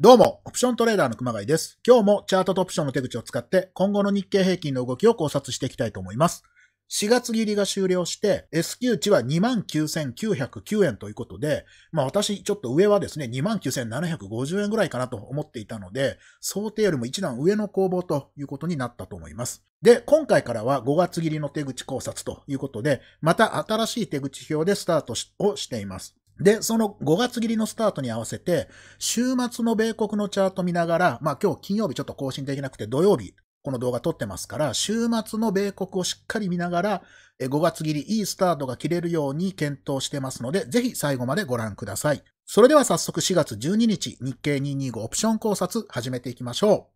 どうも、オプショントレーダーの熊谷です。今日もチャートとオプションの手口を使って今後の日経平均の動きを考察していきたいと思います。4月切りが終了して S q 値は29,909円ということで、まあ私ちょっと上はですね29,750円ぐらいかなと思っていたので、想定よりも一段上の攻防ということになったと思います。で、今回からは5月切りの手口考察ということで、また新しい手口表でスタートをしています。で、その5月切りのスタートに合わせて、週末の米国のチャート見ながら、まあ今日金曜日ちょっと更新できなくて土曜日この動画撮ってますから、週末の米国をしっかり見ながら、5月切りいいスタートが切れるように検討してますので、ぜひ最後までご覧ください。それでは早速4月12日、日経225オプション考察始めていきましょ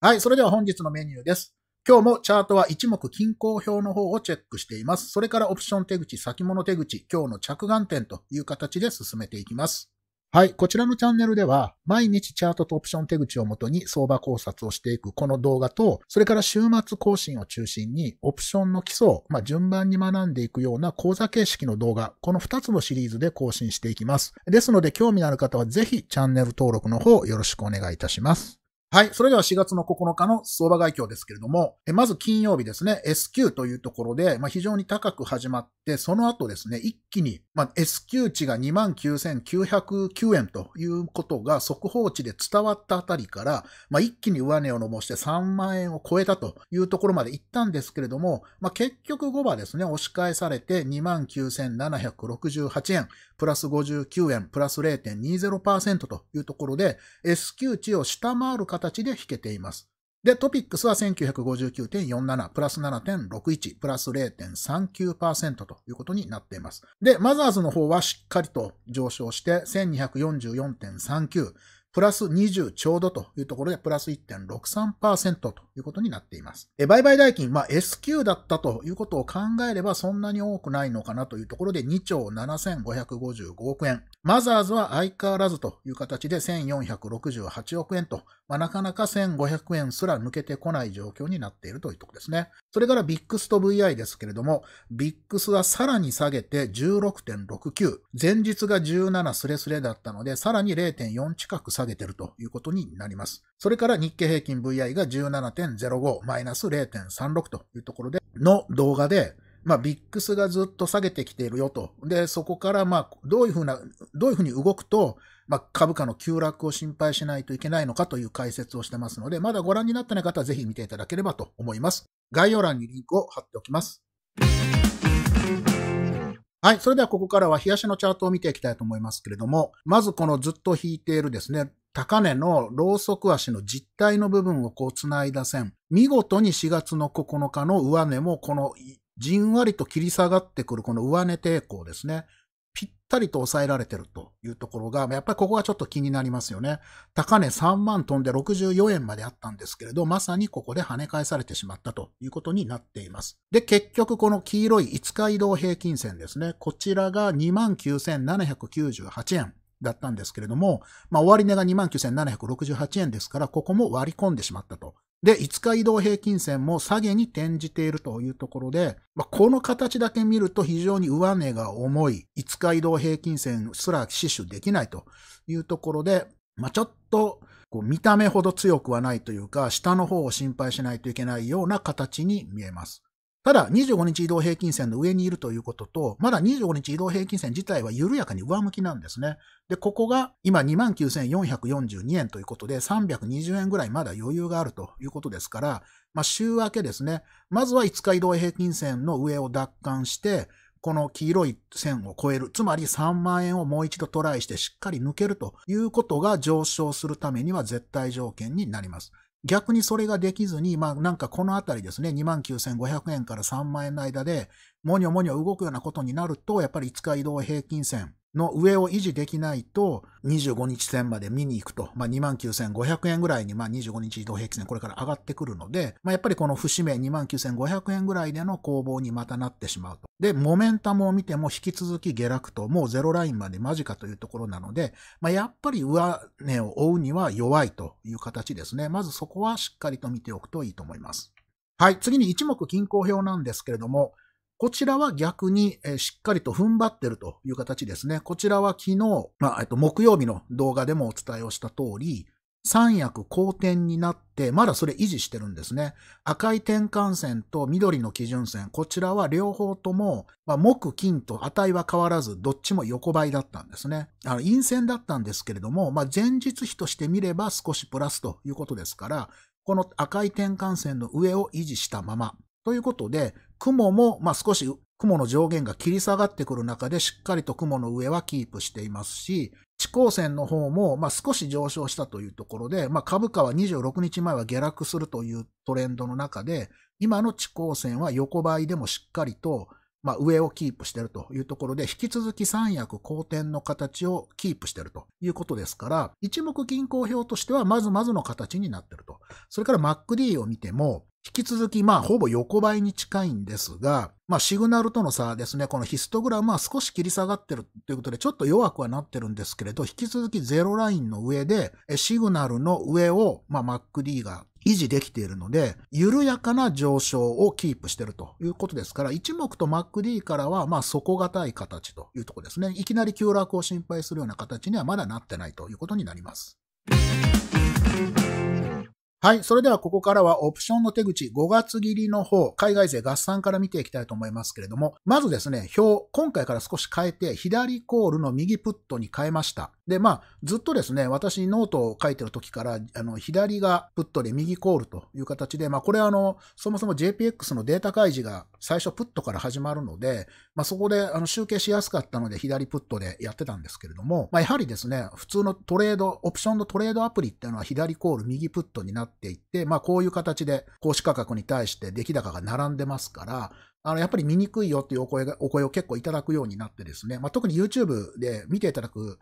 う。はい、それでは本日のメニューです。今日もチャートは一目均衡表の方をチェックしています。それからオプション手口、先物手口、今日の着眼点という形で進めていきます。はい。こちらのチャンネルでは、毎日チャートとオプション手口をもとに相場考察をしていくこの動画と、それから週末更新を中心に、オプションの基礎を、まあ、順番に学んでいくような講座形式の動画、この2つのシリーズで更新していきます。ですので、興味のある方はぜひチャンネル登録の方よろしくお願いいたします。はい。それでは4月の9日の相場概況ですけれども、まず金曜日ですね、S q というところで、まあ、非常に高く始まって、その後ですね、一気に、まあ、S q 値が29,909円ということが速報値で伝わったあたりから、まあ、一気に上値を伸ばして3万円を超えたというところまで行ったんですけれども、まあ、結局後はですね、押し返されて29,768円、プラス59円、プラス0.20%というところで、S q 値を下回る形形で引けています。で、トピックスは1959.47、プラス7.61、プラス0.39%ということになっています。で、マザーズの方はしっかりと上昇して1244.39、プラス20ちょうどというところで、プラス1.63%ということになっています。売買代金、まあ、S q だったということを考えれば、そんなに多くないのかなというところで、2兆7555億円。マザーズは相変わらずという形で1468億円と、まあ、なかなか1500円すら抜けてこない状況になっているというところですね。それからビックスと VI ですけれども、VIX はさらに下げて16.69。前日が17スレスレだったので、さらに0.4近く下げてるということになります。それから日経平均 VI が17.05、マイナス0.36というところで、の動画で、まあ、ビックスがずっと下げてきているよと。で、そこから、まあ、どういうふうな、どういうふうに動くと、まあ、株価の急落を心配しないといけないのかという解説をしてますので、まだご覧になってない方はぜひ見ていただければと思います。概要欄にリンクを貼っておきます。はい。それではここからは冷やしのチャートを見ていきたいと思いますけれども、まずこのずっと引いているですね、高値のローソク足の実体の部分をこう繋いだ線。見事に4月の9日の上値もこのじんわりと切り下がってくるこの上値抵抗ですね。ったりと抑えられてるというところが、やっぱりここがちょっと気になりますよね。高値3万トンで64円まであったんですけれど、まさにここで跳ね返されてしまったということになっています。で、結局この黄色い5日移動平均線ですね。こちらが29,798円。だったんですけれども、まあ、終値が29,768円ですから、ここも割り込んでしまったとで、5日移動平均線も下げに転じているというところで、まあ、この形だけ見ると非常に上値が重い5日移動平均線すら死守できないというところで、まあ、ちょっとこう見た目ほど強くはないというか、下の方を心配しないといけないような形に見えます。ただ、25日移動平均線の上にいるということと、まだ25日移動平均線自体は緩やかに上向きなんですね。で、ここが今29,442円ということで、320円ぐらいまだ余裕があるということですから、まあ、週明けですね。まずは5日移動平均線の上を奪還して、この黄色い線を超える、つまり3万円をもう一度トライしてしっかり抜けるということが上昇するためには絶対条件になります。逆にそれができずに、まあなんかこのあたりですね、29,500円から3万円の間で、もにょもにょ動くようなことになると、やっぱり5日移動平均線、の上を維持できないと、25日線まで見に行くと、まあ、29,500円ぐらいに、まあ、25日移動平均線これから上がってくるので、まあ、やっぱりこの節目29,500円ぐらいでの攻防にまたなってしまうと。で、モメンタムを見ても引き続き下落と、もうゼロラインまで間近というところなので、まあ、やっぱり上値を追うには弱いという形ですね。まずそこはしっかりと見ておくといいと思います。はい。次に一目均衡表なんですけれども、こちらは逆に、えしっかりと踏ん張ってるという形ですね。こちらは昨日、まあ、えっと、木曜日の動画でもお伝えをした通り、三役好転になって、まだそれ維持してるんですね。赤い転換線と緑の基準線、こちらは両方とも、まあ、木、金と値は変わらず、どっちも横ばいだったんですね。あの、陰線だったんですけれども、まあ、前日比として見れば少しプラスということですから、この赤い転換線の上を維持したまま。ということで、雲も、まあ、少し雲の上限が切り下がってくる中でしっかりと雲の上はキープしていますし、地高線の方も、まあ、少し上昇したというところで、まあ、株価は26日前は下落するというトレンドの中で、今の地高線は横ばいでもしっかりと、まあ、上をキープしているというところで、引き続き三役好転の形をキープしているということですから、一目均衡表としてはまずまずの形になっていると。それから MacD を見ても、引き続き、まあ、ほぼ横ばいに近いんですが、まあ、シグナルとの差ですね、このヒストグラムは少し切り下がってるということで、ちょっと弱くはなってるんですけれど、引き続きゼロラインの上で、シグナルの上を、まあ、MacD が維持できているので、緩やかな上昇をキープしているということですから、一目と MacD からは、まあ、底堅い形というところですね。いきなり急落を心配するような形にはまだなってないということになります。はい。それではここからはオプションの手口5月切りの方、海外勢合算から見ていきたいと思いますけれども、まずですね、表、今回から少し変えて、左コールの右プットに変えました。で、まあ、ずっとですね、私ノートを書いてる時から、あの、左がプットで右コールという形で、まあ、これはあの、そもそも JPX のデータ開示が最初プットから始まるので、まあ、そこであの集計しやすかったので左プットでやってたんですけれども、まあ、やはりですね、普通のトレード、オプションのトレードアプリっていうのは左コール右プットになってっていって、まあこういう形で公資価格に対して出来高が並んでますから、あの、やっぱり見にくいよっていうお声が、お声を結構いただくようになってですね、まあ特に YouTube で見ていただく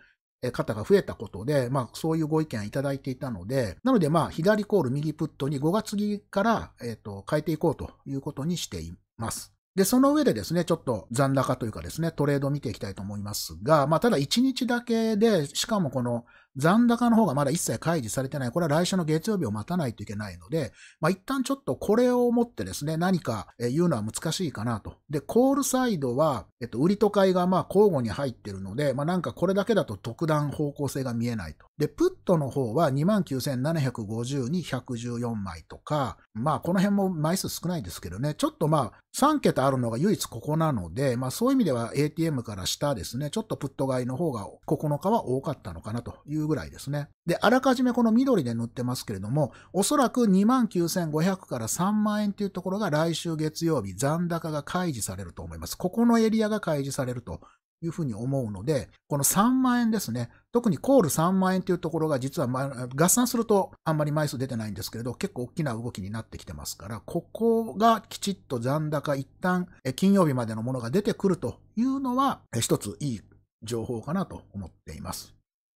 方が増えたことで、まあそういうご意見いただいていたので、なのでまあ左コール右プットに5月期から、えっ、と、変えていこうということにしています。で、その上でですね、ちょっと残高というかですね、トレードを見ていきたいと思いますが、まあただ1日だけで、しかもこの残高の方がまだ一切開示されてない。これは来週の月曜日を待たないといけないので、まあ、一旦ちょっとこれをもってですね、何か言うのは難しいかなと。で、コールサイドは、えっと、売りと買いがまあ交互に入ってるので、まあ、なんかこれだけだと特段方向性が見えないと。で、プットの方は29,750に114枚とか、まあこの辺も枚数少ないですけどね、ちょっとまあ3桁あるのが唯一ここなので、まあそういう意味では ATM から下ですね、ちょっとプット買いの方が9日は多かったのかなといういうぐらいですね。で、あらかじめこの緑で塗ってますけれども、おそらく29,500から3万円というところが来週月曜日残高が開示されると思います。ここのエリアが開示されるというふうに思うので、この3万円ですね。特にコール3万円というところが実は、ま、合算するとあんまり枚数出てないんですけれど、結構大きな動きになってきてますから、ここがきちっと残高一旦金曜日までのものが出てくるというのは、一ついい情報かなと思っています。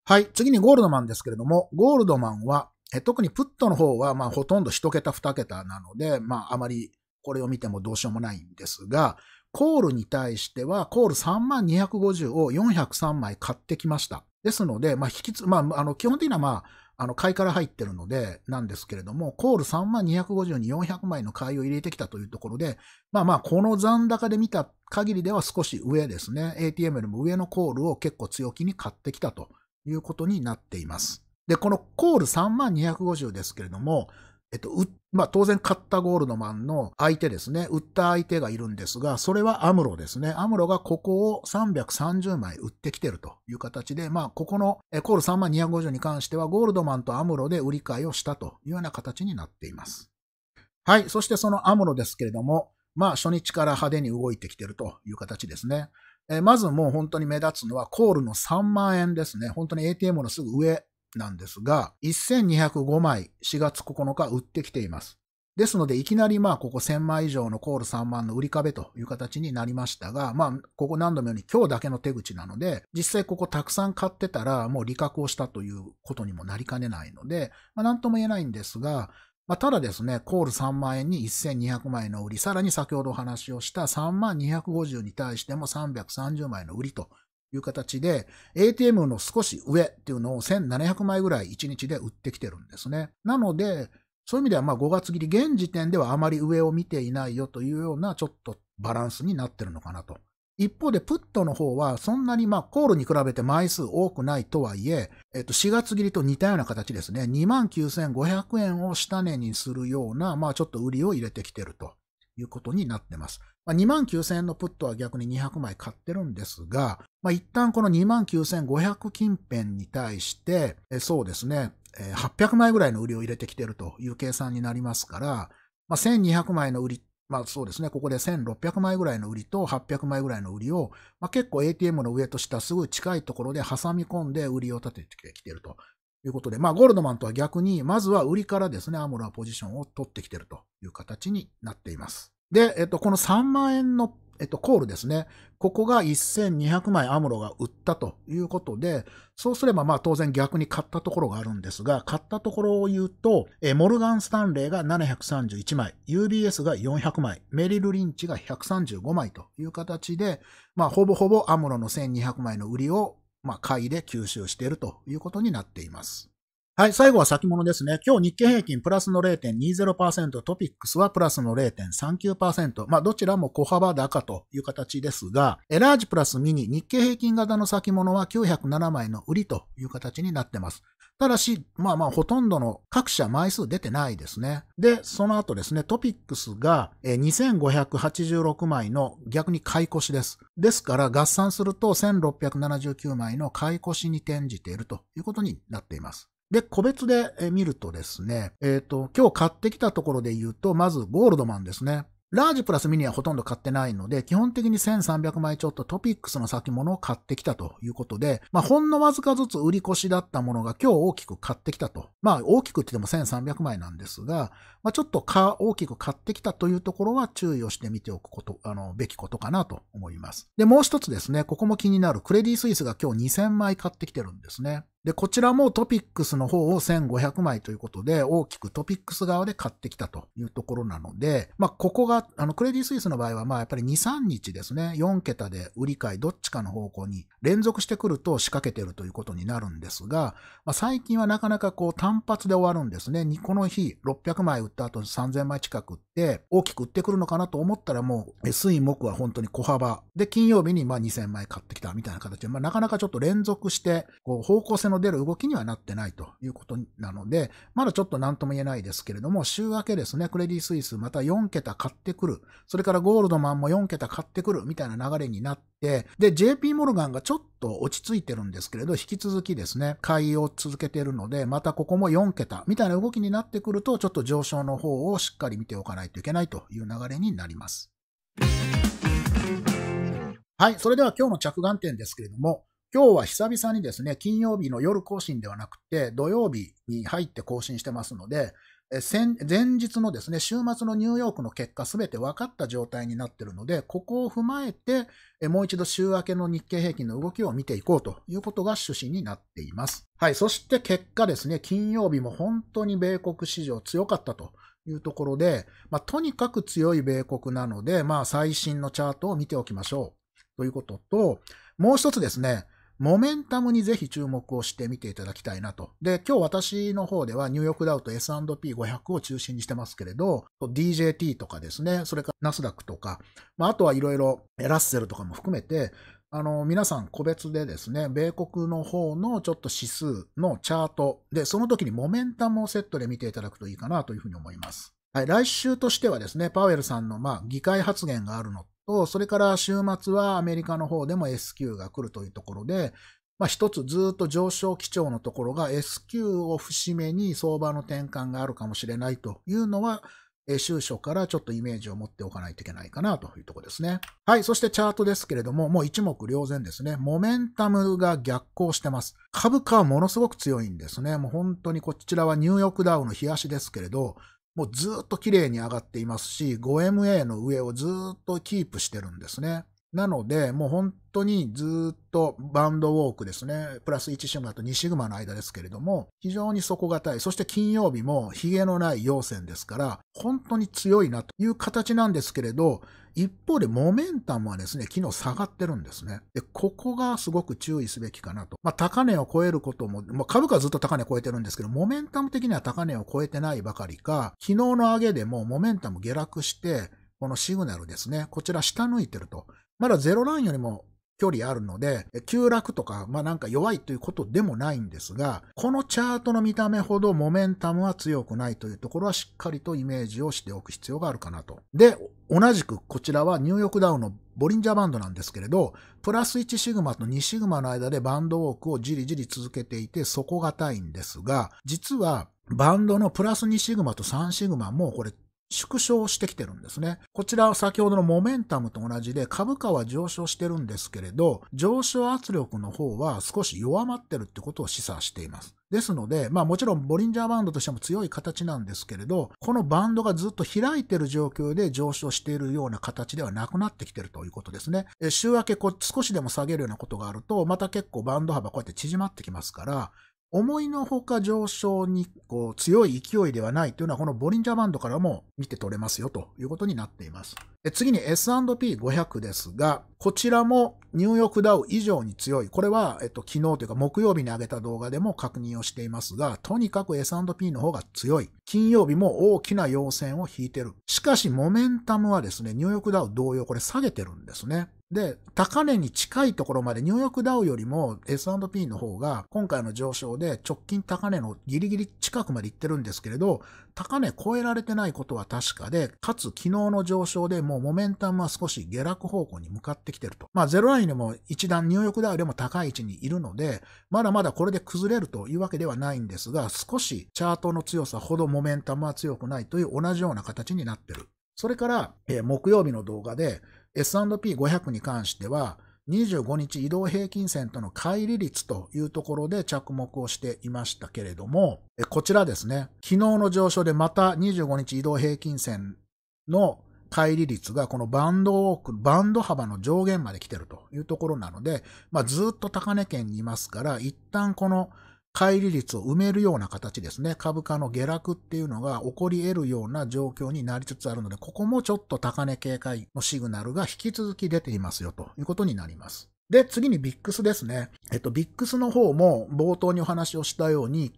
はい、次にゴールドマンですけれども、ゴールドマンは、え特にプットの方は、まあ、ほとんど1桁2桁なので、まあ、あまりこれを見てもどうしようもないんですが、コールに対しては、コール3250を403枚買ってきました。ですので、まあ、引きつ、まあ、あの、基本的には、まあ、あの、買いから入ってるので、なんですけれども、コール3250に400枚の買いを入れてきたというところで、まあまあ、この残高で見た限りでは少し上ですね。ATM よりも上のコールを結構強気に買ってきたということになっています。で、このコール3250ですけれども、えっと、まあ、当然勝ったゴールドマンの相手ですね。売った相手がいるんですが、それはアムロですね。アムロがここを330枚売ってきてるという形で、まあ、ここのコール3250に関しては、ゴールドマンとアムロで売り買いをしたというような形になっています。はい。そしてそのアムロですけれども、まあ、初日から派手に動いてきてるという形ですね。えー、まずもう本当に目立つのはコールの3万円ですね。本当に ATM のすぐ上なんですが、1205枚4月9日売ってきています。ですので、いきなりまあ、ここ1000枚以上のコール3万の売り壁という形になりましたが、まあ、ここ何度もように今日だけの手口なので、実際ここたくさん買ってたら、もう利確をしたということにもなりかねないので、まあ、なんとも言えないんですが、まあ、ただですね、コール3万円に1200枚の売り、さらに先ほどお話をした3万250に対しても330枚の売りという形で、ATM の少し上っていうのを1700枚ぐらい1日で売ってきてるんですね。なので、そういう意味ではまあ5月切り、現時点ではあまり上を見ていないよというようなちょっとバランスになってるのかなと一方で、プットの方は、そんなにまあ、コールに比べて枚数多くないとはいえ、えっと、4月切りと似たような形ですね。29,500円を下値にするような、まあ、ちょっと売りを入れてきてるということになってます。まあ、29,000円のプットは逆に200枚買ってるんですが、まあ、一旦この29,500近辺に対して、そうですね、800枚ぐらいの売りを入れてきてるという計算になりますから、まあ、1200枚の売りまあそうですね、ここで1600枚ぐらいの売りと800枚ぐらいの売りを、まあ、結構 ATM の上と下すぐ近いところで挟み込んで売りを立ててきているということで、まあゴールドマンとは逆に、まずは売りからですね、アムロはポジションを取ってきているという形になっています。で、えっと、この3万円のえっと、コールですね。ここが1200枚アムロが売ったということで、そうすればまあ当然逆に買ったところがあるんですが、買ったところを言うと、モルガン・スタンレーが731枚、UBS が400枚、メリル・リンチが135枚という形で、まあほぼほぼアムロの1200枚の売りをまあ買いで吸収しているということになっています。はい、最後は先物ですね。今日日経平均プラスの0.20%、トピックスはプラスの0.39%。まあ、どちらも小幅高という形ですが、エラージプラスミニ、日経平均型の先物は907枚の売りという形になってます。ただし、まあまあ、ほとんどの各社枚数出てないですね。で、その後ですね、トピックスが2586枚の逆に買い越しです。ですから、合算すると1679枚の買い越しに転じているということになっています。で、個別で見るとですね、えっ、ー、と、今日買ってきたところで言うと、まずゴールドマンですね。ラージプラスミニはほとんど買ってないので、基本的に1300枚ちょっとトピックスの先物を買ってきたということで、まあ、ほんのわずかずつ売り越しだったものが今日大きく買ってきたと。まあ、大きくって言っても1300枚なんですが、まあ、ちょっとか大きく買ってきたというところは注意をしてみておくこと、あの、べきことかなと思います。で、もう一つですね、ここも気になるクレディスイスが今日2000枚買ってきてるんですね。で、こちらもトピックスの方を1500枚ということで、大きくトピックス側で買ってきたというところなので、まあ、ここが、あの、クレディ・スイスの場合は、まあ、やっぱり2、3日ですね、4桁で売り買いどっちかの方向に連続してくると仕掛けてるということになるんですが、まあ、最近はなかなかこう単発で終わるんですね。この日600枚売った後に3000枚近くで、大きく売ってくるのかなと思ったらもう、水木は本当に小幅。で、金曜日にまあ2000枚買ってきたみたいな形で、まあなかなかちょっと連続して、こう、方向性の出る動きにはなってないということなので、まだちょっと何とも言えないですけれども、週明けですね、クレディ・スイスまた4桁買ってくる。それからゴールドマンも4桁買ってくるみたいな流れになって、て、で、JP モルガンがちょっと落ち着いてるんですけれど、引き続きですね、買いを続けてるので、またここも4桁みたいな動きになってくると、ちょっと上昇の方をしっかり見ておかないといけないという流れになります。はい、それでは今日の着眼点ですけれども、今日は久々にですね、金曜日の夜更新ではなくて、土曜日に入って更新してますので、前日のですね、週末のニューヨークの結果すべて分かった状態になっているので、ここを踏まえて、もう一度週明けの日経平均の動きを見ていこうということが趣旨になっています。はい、そして結果ですね、金曜日も本当に米国市場強かったと。いうところで、まあ、とにかく強い米国なので、まあ、最新のチャートを見ておきましょう。ということと、もう一つですね、モメンタムにぜひ注目をしてみていただきたいなと。で、今日私の方ではニューヨークダウと S&P500 を中心にしてますけれど、DJT とかですね、それからナスダックとか、まあ、あとはいろいろラッセルとかも含めて、あの、皆さん個別でですね、米国の方のちょっと指数のチャートで、その時にモメンタムをセットで見ていただくといいかなというふうに思います。はい、来週としてはですね、パウエルさんの、まあ、議会発言があるのと、それから週末はアメリカの方でも S q が来るというところで、まあ、一つずっと上昇基調のところが S q を節目に相場の転換があるかもしれないというのは、収書からちょっとイメージを持っておかないといけないかなというところですね。はい。そしてチャートですけれども、もう一目瞭然ですね。モメンタムが逆行してます。株価はものすごく強いんですね。もう本当にこちらはニューヨークダウの日足ですけれど、もうずっと綺麗に上がっていますし、5MA の上をずっとキープしてるんですね。なので、もう本当にずっとバンドウォークですね。プラス1シグマと2シグマの間ですけれども、非常に底堅い。そして金曜日もヒゲのない陽線ですから、本当に強いなという形なんですけれど、一方でモメンタムはですね、昨日下がってるんですね。で、ここがすごく注意すべきかなと。まあ、高値を超えることも、まあ、株価ずっと高値超えてるんですけど、モメンタム的には高値を超えてないばかりか、昨日の上げでもモメンタム下落して、このシグナルですね、こちら下抜いてるとまだゼロインよりも距離あるので、急落とか、まあなんか弱いということでもないんですが、このチャートの見た目ほどモメンタムは強くないというところはしっかりとイメージをしておく必要があるかなと。で、同じくこちらはニューヨークダウンのボリンジャーバンドなんですけれど、プラス1シグマと2シグマの間でバンドウォークをじりじり続けていて底堅いんですが、実はバンドのプラス2シグマと3シグマもこれ縮小してきてるんですね。こちらは先ほどのモメンタムと同じで株価は上昇してるんですけれど、上昇圧力の方は少し弱まってるってことを示唆しています。ですので、まあもちろんボリンジャーバンドとしても強い形なんですけれど、このバンドがずっと開いてる状況で上昇しているような形ではなくなってきてるということですね。え週明けこう少しでも下げるようなことがあると、また結構バンド幅こうやって縮まってきますから、思いのほか上昇にこう強い勢いではないというのは、このボリンジャーバンドからも見て取れますよということになっています。次に S&P500 ですが、こちらもニューヨークダウ以上に強い。これは、えっと、昨日というか木曜日に上げた動画でも確認をしていますが、とにかく S&P の方が強い。金曜日も大きな要線を引いてる。しかし、モメンタムはですね、ニューヨークダウ同様これ下げてるんですね。で、高値に近いところまでニューヨークダウよりも S&P の方が今回の上昇で直近高値のギリギリ近くまで行ってるんですけれど、高値超えられてないことは確かで、かつ昨日の上昇でもうモメンタムは少し下落方向に向かってきてると。まあゼロラインでも一段ニューヨークダウでも高い位置にいるので、まだまだこれで崩れるというわけではないんですが、少しチャートの強さほどモメンタムは強くないという同じような形になってる。それから、えー、木曜日の動画で、S&P500 に関しては、25日移動平均線との乖離率というところで着目をしていましたけれども、こちらですね、昨日の上昇でまた25日移動平均線の乖離率がこのバンドバンド幅の上限まで来てるというところなので、まあ、ずっと高値圏にいますから、一旦この乖離率を埋めるような形ですね。株価の下落っていうのが起こり得るような状況になりつつあるので、ここもちょっと高値警戒のシグナルが引き続き出ていますよということになります。で、次にビックスですね。えっと、ビックスの方も冒頭にお話をしたように、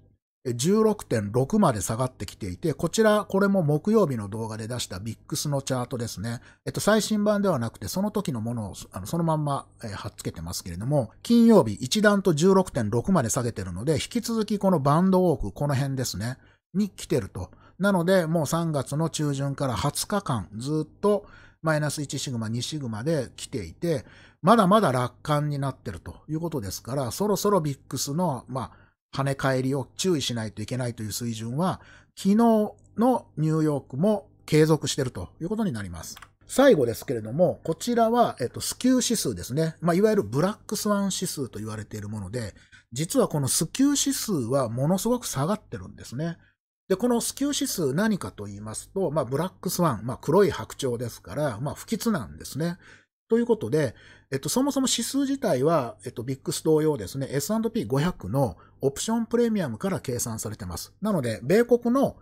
16.6まで下がってきていて、こちら、これも木曜日の動画で出したビックスのチャートですね。えっと、最新版ではなくて、その時のものをあのそのまんま、えー、貼っつけてますけれども、金曜日一段と16.6まで下げてるので、引き続きこのバンドウォーク、この辺ですね、に来てると。なので、もう3月の中旬から20日間、ずっとマイナス1シグマ、2シグマで来ていて、まだまだ楽観になってるということですから、そろそろビックスの、まあ、跳ね返りを注意しないといけないという水準は、昨日のニューヨークも継続しているということになります。最後ですけれども、こちらは、えっと、スキュー指数ですね。まあ、いわゆるブラックスワン指数と言われているもので、実はこのスキュー指数はものすごく下がってるんですね。で、このスキュー指数何かと言いますと、まあ、ブラックスワン、まあ、黒い白鳥ですから、まあ、不吉なんですね。ということで、えっと、そもそも指数自体は、えっと、ビックス同様ですね、S&P500 のオプションプレミアムから計算されてます。なので、米国の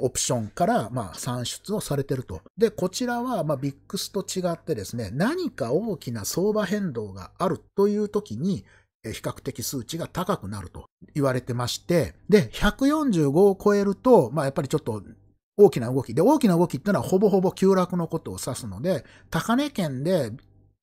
オプションから、まあ、算出をされてると。で、こちらは、まあ、ビックスと違ってですね、何か大きな相場変動があるという時に、比較的数値が高くなると言われてまして、で、145を超えると、まあ、やっぱりちょっと大きな動き。で、大きな動きってのはほぼほぼ急落のことを指すので、高値圏で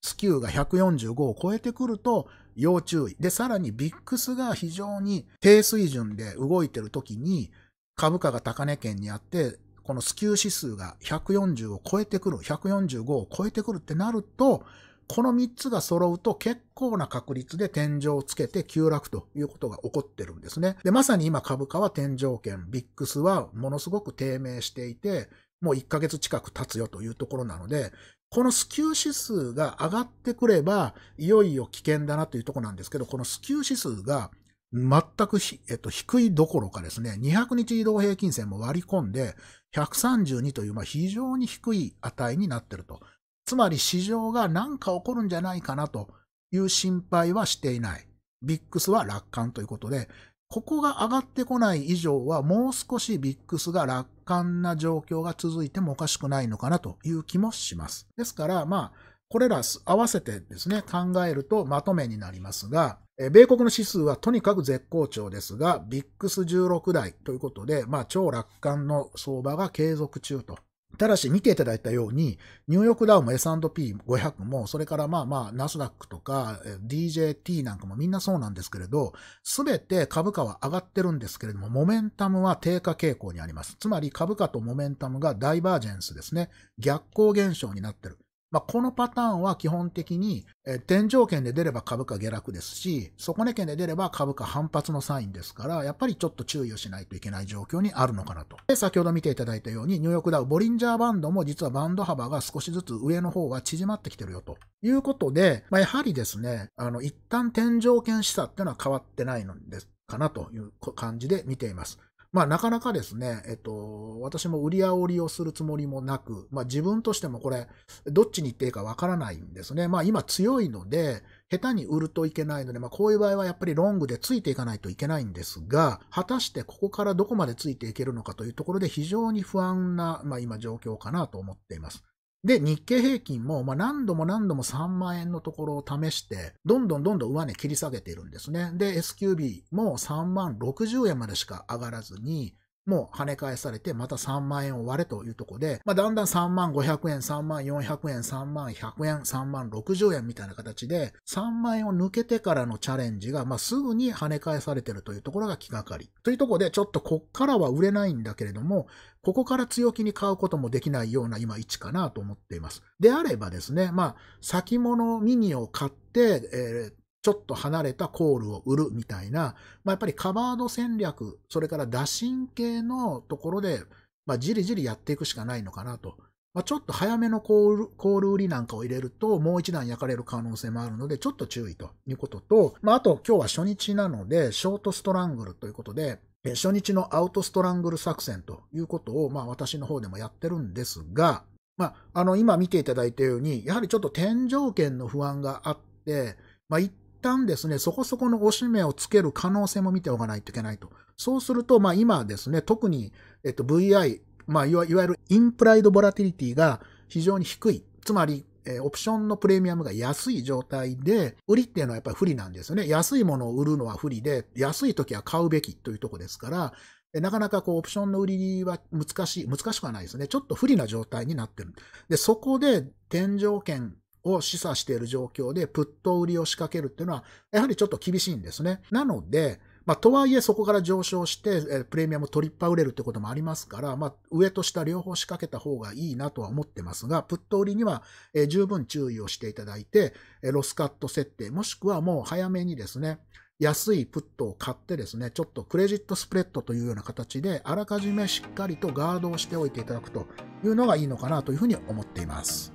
スキューが145を超えてくると要注意。で、さらにビックスが非常に低水準で動いてる時に株価が高値圏にあって、このスキュー指数が140を超えてくる、145を超えてくるってなると、この3つが揃うと結構な確率で天井をつけて急落ということが起こってるんですね。で、まさに今株価は天井圏、ビックスはものすごく低迷していて、もう1ヶ月近く経つよというところなので、このスキュー指数が上がってくれば、いよいよ危険だなというとこなんですけど、このスキュー指数が全く、えっと、低いどころかですね、200日移動平均線も割り込んで、132という、まあ、非常に低い値になっていると。つまり市場が何か起こるんじゃないかなという心配はしていない。ビックスは楽観ということで、ここが上がってこない以上は、もう少しビックスが楽観な状況が続いてもおかしくないのかなという気もします。ですから、まあ、これら合わせてですね、考えるとまとめになりますが、米国の指数はとにかく絶好調ですが、ビックス1 6台ということで、まあ、超楽観の相場が継続中とただし見ていただいたように、ニューヨークダウも S&P500 も、それからまあまあ、ナスダックとか DJT なんかもみんなそうなんですけれど、すべて株価は上がってるんですけれども、モメンタムは低下傾向にあります。つまり株価とモメンタムがダイバージェンスですね。逆行現象になってる。まあ、このパターンは基本的に、え天井圏で出れば株価下落ですし、底値圏で出れば株価反発のサインですから、やっぱりちょっと注意をしないといけない状況にあるのかなと。で、先ほど見ていただいたように、ニューヨークダウ、ボリンジャーバンドも実はバンド幅が少しずつ上の方は縮まってきてるよということで、まあ、やはりですね、あの、一旦天井圏示唆っていうのは変わってないのです、かなという感じで見ています。まあ、なかなかですね、えっと、私も売り煽りをするつもりもなく、まあ、自分としてもこれ、どっちに行っていいかわからないんですね。まあ、今強いので、下手に売るといけないので、まあ、こういう場合はやっぱりロングでついていかないといけないんですが、果たしてここからどこまでついていけるのかというところで非常に不安な、まあ、今状況かなと思っています。で、日経平均も、まあ、何度も何度も3万円のところを試して、どんどんどんどん上値切り下げているんですね。で、SQB も3万60円までしか上がらずに、もう跳ね返されて、また3万円を割れというところで、まあ、だんだん3万500円、3万400円、3万100円、3万60円みたいな形で、3万円を抜けてからのチャレンジが、まあ、すぐに跳ね返されてるというところが気がかり。というところで、ちょっとこっからは売れないんだけれども、ここから強気に買うこともできないような今位置かなと思っています。であればですね、まあ、先物ミニを買って、えー、ちょっと離れたコールを売るみたいな、まあ、やっぱりカバード戦略、それから打診系のところで、まあ、じりじりやっていくしかないのかなと。まあ、ちょっと早めのコール、コール売りなんかを入れると、もう一段焼かれる可能性もあるので、ちょっと注意ということと、まあ、あと今日は初日なので、ショートストラングルということで、初日のアウトストラングル作戦ということを、まあ私の方でもやってるんですが、まあ、あの、今見ていただいたように、やはりちょっと天井圏の不安があって、まあ一旦ですね、そこそこの押し目をつける可能性も見ておかないといけないと。そうすると、まあ今ですね、特に、えっと、VI、まあいわゆるインプライドボラティリティが非常に低い。つまり、えー、オプションのプレミアムが安い状態で、売りっていうのはやっぱり不利なんですよね。安いものを売るのは不利で、安い時は買うべきというとこですから、なかなかこうオプションの売りは難しい、難しくはないですね。ちょっと不利な状態になってる。で、そこで天井圏を示唆している状況で、プット売りを仕掛けるっていうのは、やはりちょっと厳しいんですね。なので、まあ、とはいえそこから上昇して、えプレミアム取りっぱ売れるってこともありますから、まあ、上と下両方仕掛けた方がいいなとは思ってますが、プット売りには、え十分注意をしていただいて、えロスカット設定、もしくはもう早めにですね、安いプットを買ってですね、ちょっとクレジットスプレッドというような形で、あらかじめしっかりとガードをしておいていただくというのがいいのかなというふうに思っています。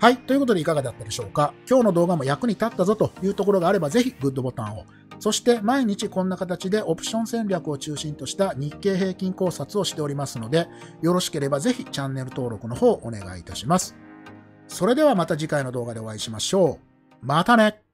はい。ということでいかがだったでしょうか今日の動画も役に立ったぞというところがあれば、ぜひグッドボタンを。そして毎日こんな形でオプション戦略を中心とした日経平均考察をしておりますので、よろしければぜひチャンネル登録の方お願いいたします。それではまた次回の動画でお会いしましょう。またね